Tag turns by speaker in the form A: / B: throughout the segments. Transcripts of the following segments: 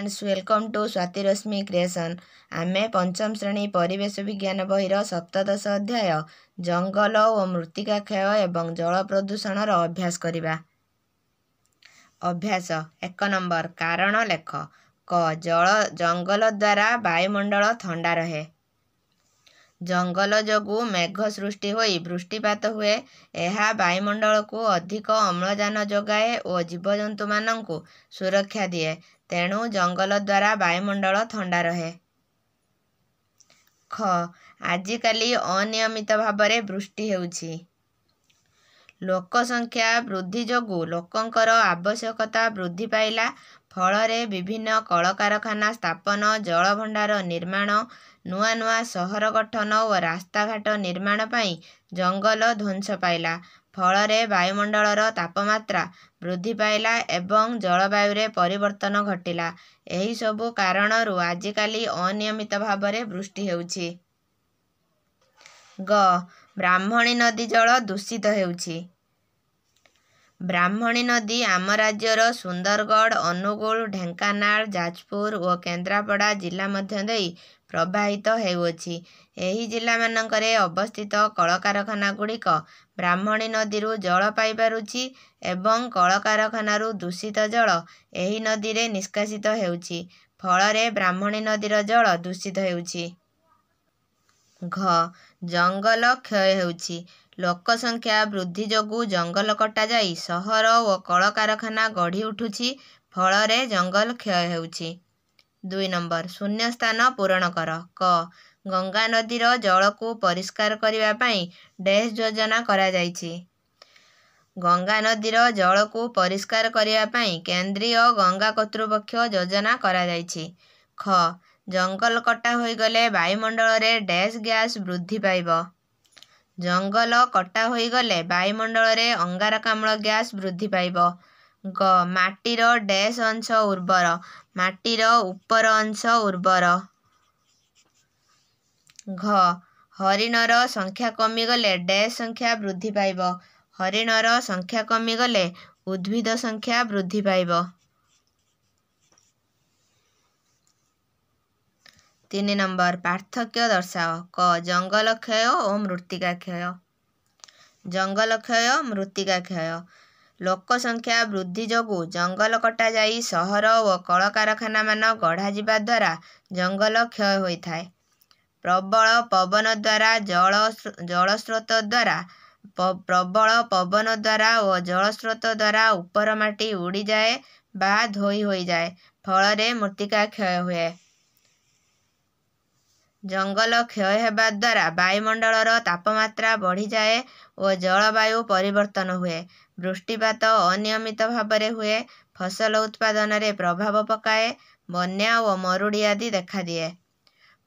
A: Friends welcome to Rashmi creation ଆମେ ପଞ୍ଚମ ଶ୍ରେଣୀ ପରିବେଶ ବିଜ୍ଞାନ ବହିର ସପ୍ତଦଶ ଅଧ୍ୟାୟ ଜଙ୍ଗଲ ଓ ମୃତ୍ତିକା କ୍ଷୟ ଏବଂ ଜଳ ପ୍ରଦୂଷଣର ଅଭ୍ୟାସ କରିବା ଅଭ୍ୟାସ ଏକ ନମ୍ବର କାରଣ ଲେଖ କ ଜଳ ଜଙ୍ଗଲ ଦ୍ୱାରା ବାୟୁମଣ୍ଡଳ ଥଣ୍ଡା ରହେ ଜଙ୍ଗଲ ଯୋଗୁଁ ମେଘ ସୃଷ୍ଟି ହୋଇ ବୃଷ୍ଟିପାତ ହୁଏ ଏହା ବାୟୁମଣ୍ଡଳକୁ ଅଧିକ ଅମ୍ଳଜାନ ଯୋଗାଏ ଓ ଜୀବଜନ୍ତୁମାନଙ୍କୁ ସୁରକ୍ଷା ଦିଏ ତେଣୁ ଜଙ୍ଗଲ ଦ୍ୱାରା ବାୟୁମଣ୍ଡଳ ଥଣ୍ଡା ରହେ ଖ ଆଜିକାଲି ଅନିୟମିତ ଭାବରେ ବୃଷ୍ଟି ହେଉଛି ଲୋକ ସଂଖ୍ୟା ବୃଦ୍ଧି ଯୋଗୁଁ ଲୋକଙ୍କର ଆବଶ୍ୟକତା ବୃଦ୍ଧି ପାଇଲା ଫଳରେ ବିଭିନ୍ନ କଳକାରଖାନା ସ୍ଥାପନ ଜଳଭଣ୍ଡାର ନିର୍ମାଣ ନୂଆ ନୂଆ ସହର ଗଠନ ଓ ରାସ୍ତାଘାଟ ନିର୍ମାଣ ପାଇଁ ଜଙ୍ଗଲ ଧ୍ୱଂସ ପାଇଲା ଫଳରେ ବାୟୁମଣ୍ଡଳର ତାପମାତ୍ରା ବୃଦ୍ଧି ପାଇଲା ଏବଂ ଜଳବାୟୁରେ ପରିବର୍ତ୍ତନ ଘଟିଲା ଏହିସବୁ କାରଣରୁ ଆଜିକାଲି ଅନିୟମିତ ଭାବରେ ବୃଷ୍ଟି ହେଉଛି ଗ ବ୍ରାହ୍ମଣୀ ନଦୀ ଜଳ ଦୂଷିତ ହେଉଛି ବ୍ରାହ୍ମଣୀ ନଦୀ ଆମ ରାଜ୍ୟର ସୁନ୍ଦରଗଡ଼ ଅନୁଗୁଳ ଢେଙ୍କାନାଳ ଯାଜପୁର ଓ କେନ୍ଦ୍ରାପଡ଼ା ଜିଲ୍ଲା ମଧ୍ୟ ଦେଇ ପ୍ରବାହିତ ହେଉଅଛି ଏହି ଜିଲ୍ଲାମାନଙ୍କରେ ଅବସ୍ଥିତ କଳକାରଖାନା ଗୁଡ଼ିକ ବ୍ରାହ୍ମଣୀ ନଦୀରୁ ଜଳ ପାଇପାରୁଛି ଏବଂ କଳକାରଖାନାରୁ ଦୂଷିତ ଜଳ ଏହି ନଦୀରେ ନିଷ୍କାସିତ ହେଉଛି ଫଳରେ ବ୍ରାହ୍ମଣୀ ନଦୀର ଜଳ ଦୂଷିତ ହେଉଛି ଘ ଜଙ୍ଗଲ କ୍ଷୟ ହେଉଛି ଲୋକ ସଂଖ୍ୟା ବୃଦ୍ଧି ଯୋଗୁଁ ଜଙ୍ଗଲ କଟାଯାଇ ସହର ଓ କଳକାରଖାନା ଗଢ଼ି ଉଠୁଛି ଫଳରେ ଜଙ୍ଗଲ କ୍ଷୟ ହେଉଛି ଦୁଇ ନମ୍ବର ଶୂନ୍ୟ ସ୍ଥାନ ପୂରଣ କର କ ଗଙ୍ଗା ନଦୀର ଜଳକୁ ପରିଷ୍କାର କରିବା ପାଇଁ ଡେସ୍ ଯୋଜନା କରାଯାଇଛି ଗଙ୍ଗା ନଦୀର ଜଳକୁ ପରିଷ୍କାର କରିବା ପାଇଁ କେନ୍ଦ୍ରୀୟ ଗଙ୍ଗା କର୍ତ୍ତୃପକ୍ଷ ଯୋଜନା କରାଯାଇଛି ଖ ଜଙ୍ଗଲ କଟା ହୋଇଗଲେ ବାୟୁମଣ୍ଡଳରେ ଡେସ୍ ଗ୍ୟାସ୍ ବୃଦ୍ଧି ପାଇବ ଜଙ୍ଗଲ କଟା ହୋଇଗଲେ ବାୟୁମଣ୍ଡଳରେ ଅଙ୍ଗାରକାମ୍ଳ ଗ୍ୟାସ୍ ବୃଦ୍ଧି ପାଇବ ଗ ମାଟିର ଡେସ୍ ଅଂଶ ଉର୍ବର ମାଟିର ଉପର ଅଂଶ ଉର୍ବର ଘ ହରିଣର ସଂଖ୍ୟା କମିଗଲେ ଡେସ୍ ସଂଖ୍ୟା ବୃଦ୍ଧି ପାଇବ ହରିଣର ସଂଖ୍ୟା କମିଗଲେ ଉଦ୍ଭିଦ ସଂଖ୍ୟା ବୃଦ୍ଧି ପାଇବ ତିନି ନମ୍ବର ପାର୍ଥକ୍ୟ ଦର୍ଶାଅ କ ଜଙ୍ଗଲ କ୍ଷୟ ଓ ମୃତ୍ତିକା କ୍ଷୟ ଜଙ୍ଗଲ କ୍ଷୟ ମୃତ୍ତିକା କ୍ଷୟ ଲୋକ ସଂଖ୍ୟା ବୃଦ୍ଧି ଯୋଗୁଁ ଜଙ୍ଗଲ କଟାଯାଇ ସହର ଓ କଳକାରଖାନାମାନ ଗଢ଼ାଯିବା ଦ୍ୱାରା ଜଙ୍ଗଲ କ୍ଷୟ ହୋଇଥାଏ ପ୍ରବଳ ପବନ ଦ୍ୱାରା ଜଳ ଜଳସ୍ରୋତ ଦ୍ୱାରା ପ୍ରବଳ ପବନ ଦ୍ୱାରା ଓ ଜଳସ୍ରୋତ ଦ୍ୱାରା ଉପର ମାଟି ଉଡ଼ିଯାଏ ବା ଧୋଇ ହୋଇଯାଏ ଫଳରେ ମୃତ୍ତିକା କ୍ଷୟ ହୁଏ ଜଙ୍ଗଲ କ୍ଷୟ ହେବା ଦ୍ୱାରା ବାୟୁମଣ୍ଡଳର ତାପମାତ୍ରା ବଢ଼ିଯାଏ ଓ ଜଳବାୟୁ ପରିବର୍ତ୍ତନ ହୁଏ ବୃଷ୍ଟିପାତ ଅନିୟମିତ ଭାବରେ ହୁଏ ଫସଲ ଉତ୍ପାଦନରେ ପ୍ରଭାବ ପକାଏ ବନ୍ୟା ଓ ମରୁଡ଼ି ଆଦି ଦେଖାଦିଏ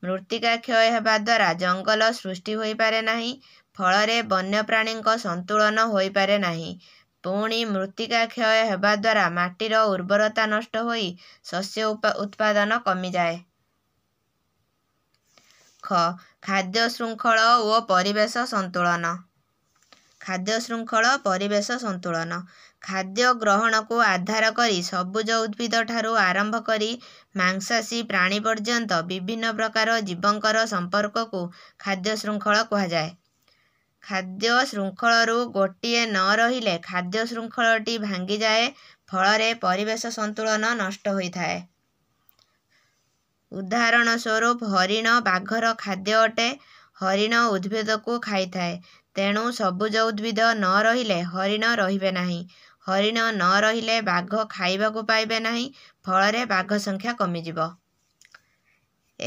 A: ମୃତ୍ତିକା କ୍ଷୟ ହେବା ଦ୍ୱାରା ଜଙ୍ଗଲ ସୃଷ୍ଟି ହୋଇପାରେ ନାହିଁ ଫଳରେ ବନ୍ୟପ୍ରାଣୀଙ୍କ ସନ୍ତୁଳନ ହୋଇପାରେ ନାହିଁ ପୁଣି ମୃତ୍ତିକା କ୍ଷୟ ହେବା ଦ୍ୱାରା ମାଟିର ଉର୍ବରତା ନଷ୍ଟ ହୋଇ ଶସ୍ୟ ଉତ୍ପାଦନ କମିଯାଏ ଖ ଖାଦ୍ୟ ଶୃଙ୍ଖଳ ଓ ପରିବେଶ ସନ୍ତୁଳନ ଖାଦ୍ୟ ଶୃଙ୍ଖଳ ପରିବେଶ ସନ୍ତୁଳନ ଖାଦ୍ୟ ଗ୍ରହଣକୁ ଆଧାର କରି ସବୁଜ ଉଦ୍ଭିଦ ଠାରୁ ଆରମ୍ଭ କରି ମାଂସାଶୀ ପ୍ରାଣୀ ପର୍ଯ୍ୟନ୍ତ ବିଭିନ୍ନ ପ୍ରକାର ଜୀବଙ୍କର ସମ୍ପର୍କକୁ ଖାଦ୍ୟ ଶୃଙ୍ଖଳ କୁହାଯାଏ ଖାଦ୍ୟ ଶୃଙ୍ଖଳରୁ ଗୋଟିଏ ନ ରହିଲେ ଖାଦ୍ୟ ଶୃଙ୍ଖଳଟି ଭାଙ୍ଗିଯାଏ ଫଳରେ ପରିବେଶ ସନ୍ତୁଳନ ନଷ୍ଟ ହୋଇଥାଏ ଉଦାହରଣ ସ୍ୱରୂପ ହରିଣ ବାଘର ଖାଦ୍ୟ ଅଟେ ହରିଣ ଉଦ୍ଭିଦକୁ ଖାଇଥାଏ ତେଣୁ ସବୁଜ ଉଦ୍ଭିଦ ନ ରହିଲେ ହରିଣ ରହିବେ ନାହିଁ ହରିଣ ନ ରହିଲେ ବାଘ ଖାଇବାକୁ ପାଇବେ ନାହିଁ ଫଳରେ ବାଘ ସଂଖ୍ୟା କମିଯିବ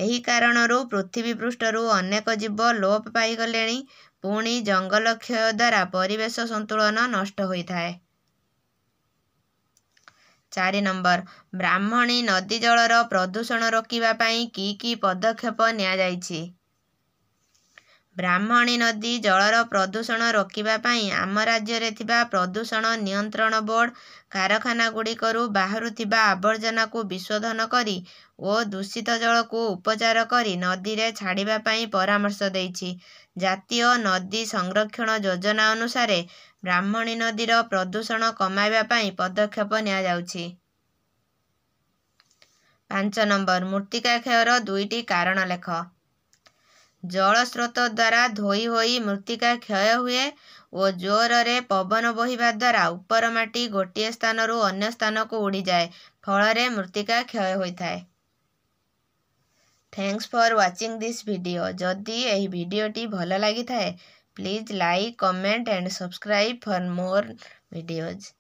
A: ଏହି କାରଣରୁ ପୃଥିବୀ ପୃଷ୍ଠରୁ ଅନେକ ଜୀବ ଲୋପ ପାଇଗଲେଣି ପୁଣି ଜଙ୍ଗଲ କ୍ଷୟ ଦ୍ୱାରା ପରିବେଶ ସନ୍ତୁଳନ ନଷ୍ଟ ହୋଇଥାଏ ଚାରି ନମ୍ବର ବ୍ରାହ୍ମଣୀ ନଦୀ ଜଳର ପ୍ରଦୂଷଣ ରୋକିବା ପାଇଁ କି କି ପଦକ୍ଷେପ ନିଆଯାଇଛି ବ୍ରାହ୍ମଣୀ ନଦୀ ଜଳର ପ୍ରଦୂଷଣ ରୋକିବା ପାଇଁ ଆମ ରାଜ୍ୟରେ ଥିବା ପ୍ରଦୂଷଣ ନିୟନ୍ତ୍ରଣ ବୋର୍ଡ କାରଖାନାଗୁଡ଼ିକରୁ ବାହାରୁଥିବା ଆବର୍ଜନାକୁ ବିଶୋଧନ କରି ଓ ଦୂଷିତ ଜଳକୁ ଉପଚାର କରି ନଦୀରେ ଛାଡ଼ିବା ପାଇଁ ପରାମର୍ଶ ଦେଇଛି ଜାତୀୟ ନଦୀ ସଂରକ୍ଷଣ ଯୋଜନା ଅନୁସାରେ ବ୍ରାହ୍ମଣୀ ନଦୀର ପ୍ରଦୂଷଣ କମାଇବା ପାଇଁ ପଦକ୍ଷେପ ନିଆଯାଉଛି ପାଞ୍ଚ ନମ୍ବର ମୃତ୍ତିକା କ୍ଷୟର ଦୁଇଟି କାରଣ ଲେଖ ଜଳସ୍ରୋତ ଦ୍ୱାରା ଧୋଇ ହୋଇ ମୃତ୍ତିକା କ୍ଷୟ ହୁଏ ଓ ଜୋରରେ ପବନ ବୋହିବା ଦ୍ୱାରା ଉପର ମାଟି ଗୋଟିଏ ସ୍ଥାନରୁ ଅନ୍ୟ ସ୍ଥାନକୁ ଉଡ଼ିଯାଏ ଫଳରେ ମୃତ୍ତିକା କ୍ଷୟ ହୋଇଥାଏ thanks for watching this video ଯଦି ଏହି ଭିଡ଼ିଓଟି ଭଲ ଲାଗିଥାଏ Please like, comment and subscribe for more videos.